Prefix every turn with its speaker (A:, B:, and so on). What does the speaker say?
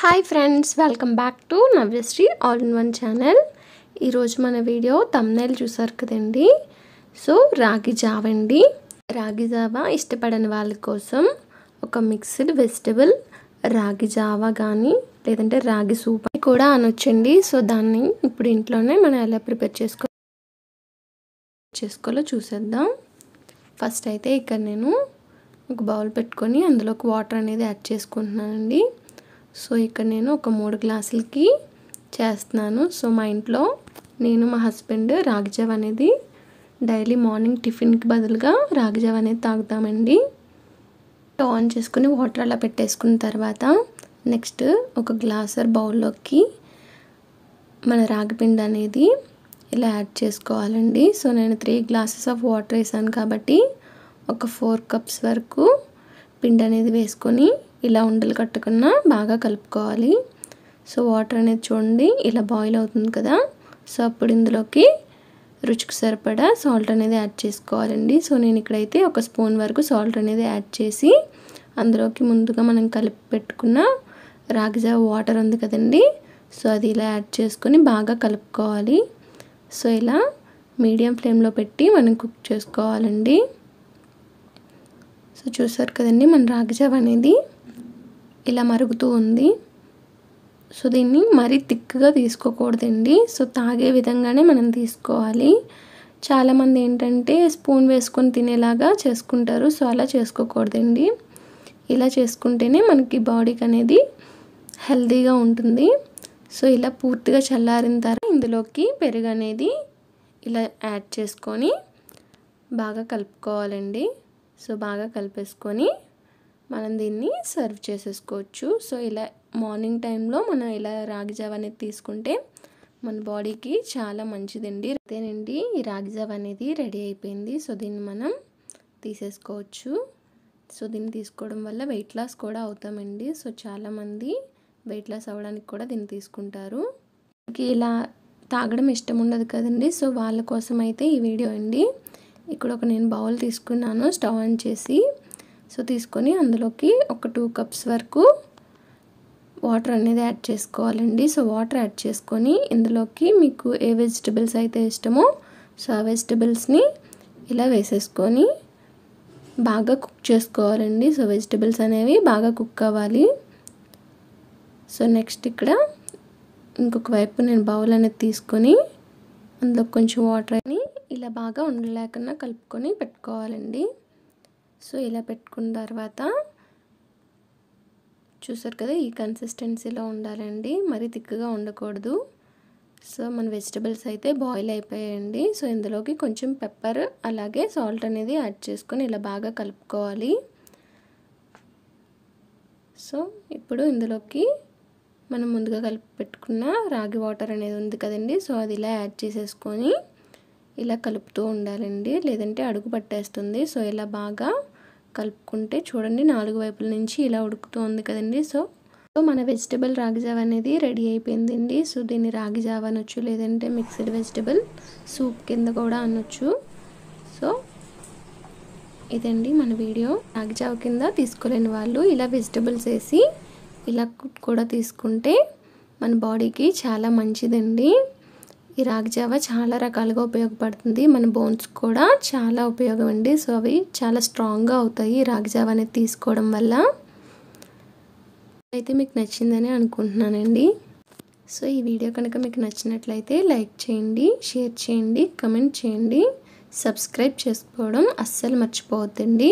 A: hi friends welcome back to Navyasri all in one channel ఈరోజు మన video thumbnail చూసారు కదండి సో రాగి జావ అండి రాగి జావ ఇష్టపడని వాళ్ళ కోసం ఒక మిక్స్డ్ వెజిటబుల్ రాగి జావ కానీ లేదంటే రాగి సూప్ కూడా అనొచ్చండి సో దాన్ని ఇప్పుడు ఇంట్లోనే మనం ఎలా ప్రిపేర్ చేసుకో చేసుకోవాలో చూసేద్దాం ఫస్ట్ అయితే ఇక్కడ నేను ఒక బౌల్ పెట్టుకొని అందులోకి వాటర్ అనేది యాడ్ చేసుకుంటున్నానండి సో ఇక్కడ నేను ఒక మూడు గ్లాసులకి చేస్తున్నాను సో మా ఇంట్లో నేను మా హస్బెండ్ రాగిజావ్ అనేది డైలీ మార్నింగ్ టిఫిన్కి బదులుగా రాగిజావ్ అనేది తాగుతామండి ఆన్ చేసుకుని వాటర్ అలా పెట్టేసుకున్న తర్వాత నెక్స్ట్ ఒక గ్లాసర్ బౌల్లోకి మన రాగిపిండి అనేది ఇలా యాడ్ చేసుకోవాలండి సో నేను త్రీ గ్లాసెస్ ఆఫ్ వాటర్ వేసాను కాబట్టి ఒక ఫోర్ కప్స్ వరకు పిండి అనేది వేసుకొని ఇలా ఉండలు కట్టుకున్నా బాగా కలుపుకోవాలి సో వాటర్ అనేది చూడండి ఇలా బాయిల్ అవుతుంది కదా సో అప్పుడు ఇందులోకి రుచికి సరిపడా సాల్ట్ అనేది యాడ్ చేసుకోవాలండి సో నేను ఇక్కడైతే ఒక స్పూన్ వరకు సాల్ట్ అనేది యాడ్ చేసి అందులోకి ముందుగా మనం కలిపి పెట్టుకున్న రాగిజావ వాటర్ ఉంది కదండి సో అది ఇలా యాడ్ చేసుకొని బాగా కలుపుకోవాలి సో ఇలా మీడియం ఫ్లేమ్లో పెట్టి మనం కుక్ చేసుకోవాలండి సో చూసారు కదండి మన రాగిజావ అనేది ఇలా మరుగుతూ ఉంది సో దీన్ని మరీ థిక్గా తీసుకోకూడదండి సో తాగే విధంగానే మనం తీసుకోవాలి చాలామంది ఏంటంటే స్పూన్ వేసుకొని తినేలాగా చేసుకుంటారు సో అలా చేసుకోకూడదండి ఇలా చేసుకుంటేనే మనకి బాడీకి అనేది హెల్దీగా ఉంటుంది సో ఇలా పూర్తిగా చల్లారిన తర్వాత ఇందులోకి పెరుగు అనేది ఇలా యాడ్ చేసుకొని బాగా కలుపుకోవాలండి సో బాగా కలిపేసుకొని మనం దీన్ని సర్వ్ చేసేసుకోవచ్చు సో ఇలా మార్నింగ్ టైంలో మనం ఇలా రాగి జావ అనేది తీసుకుంటే మన బాడీకి చాలా మంచిదండి అదేనండి ఈ రాగి జావ అనేది రెడీ అయిపోయింది సో దీన్ని మనం తీసేసుకోవచ్చు సో దీన్ని తీసుకోవడం వల్ల వెయిట్ లాస్ కూడా అవుతామండి సో చాలామంది వెయిట్ లాస్ అవ్వడానికి కూడా దీన్ని తీసుకుంటారు ఇలా తాగడం ఇష్టం ఉండదు కదండి సో వాళ్ళ కోసం అయితే ఈ వీడియో అండి ఇక్కడ ఒక నేను బౌల్ తీసుకున్నాను స్టవ్ ఆన్ చేసి సో తీసుకొని అందులోకి ఒక టూ కప్స్ వరకు వాటర్ అనేది యాడ్ చేసుకోవాలండి సో వాటర్ యాడ్ చేసుకొని ఇందులోకి మీకు ఏ వెజిటబుల్స్ అయితే ఇష్టమో సో ఆ వెజిటబుల్స్ని ఇలా వేసేసుకొని బాగా కుక్ చేసుకోవాలండి సో వెజిటబుల్స్ అనేవి బాగా కుక్ అవ్వాలి సో నెక్స్ట్ ఇక్కడ ఇంకొక వైపు నేను బౌల్ అనేది తీసుకొని అందులో కొంచెం వాటర్ అని ఇలా బాగా ఉండలేకుండా కలుపుకొని పెట్టుకోవాలండి సో ఇలా పెట్టుకున్న తర్వాత చూసారు కదా ఈ కన్సిస్టెన్సీలో ఉండాలండి మరి తిక్కుగా ఉండకూడదు సో మన వెజిటబుల్స్ అయితే బాయిల్ అయిపోయాయండి సో ఇందులోకి కొంచెం పెప్పర్ అలాగే సాల్ట్ అనేది యాడ్ చేసుకొని ఇలా బాగా కలుపుకోవాలి సో ఇప్పుడు ఇందులోకి మనం ముందుగా కలిపి పెట్టుకున్న రాగి వాటర్ అనేది ఉంది కదండి సో అది ఇలా యాడ్ చేసేసుకొని ఇలా కలుపుతూ ఉండాలండి లేదంటే అడుగు పట్టేస్తుంది సో ఇలా బాగా కలుపుకుంటే చూడండి నాలుగు వైపుల నుంచి ఇలా ఉడుకుతోంది కదండి సో సో మన వెజిటబుల్ రాగిజావ అనేది రెడీ అయిపోయిందండి సో దీన్ని రాగిజావ అనొచ్చు లేదంటే మిక్స్డ్ వెజిటబుల్ సూప్ కింద కూడా అనొచ్చు సో ఇదండి మన వీడియో రాగిజావ కింద తీసుకోలేని వాళ్ళు ఇలా వెజిటబుల్స్ వేసి ఇలా కూడా తీసుకుంటే మన బాడీకి చాలా మంచిదండి ఈ రాగి జావ చాలా రకాలుగా ఉపయోగపడుతుంది మన బోన్స్ కూడా చాలా ఉపయోగం అండి సో అవి చాలా స్ట్రాంగ్గా అవుతాయి ఈ రాగి జావ అనేది తీసుకోవడం వల్ల అయితే మీకు నచ్చిందని అనుకుంటున్నానండి సో ఈ వీడియో కనుక మీకు నచ్చినట్లయితే లైక్ చేయండి షేర్ చేయండి కమెంట్ చేయండి సబ్స్క్రైబ్ చేసుకోవడం అస్సలు మర్చిపోవద్దండి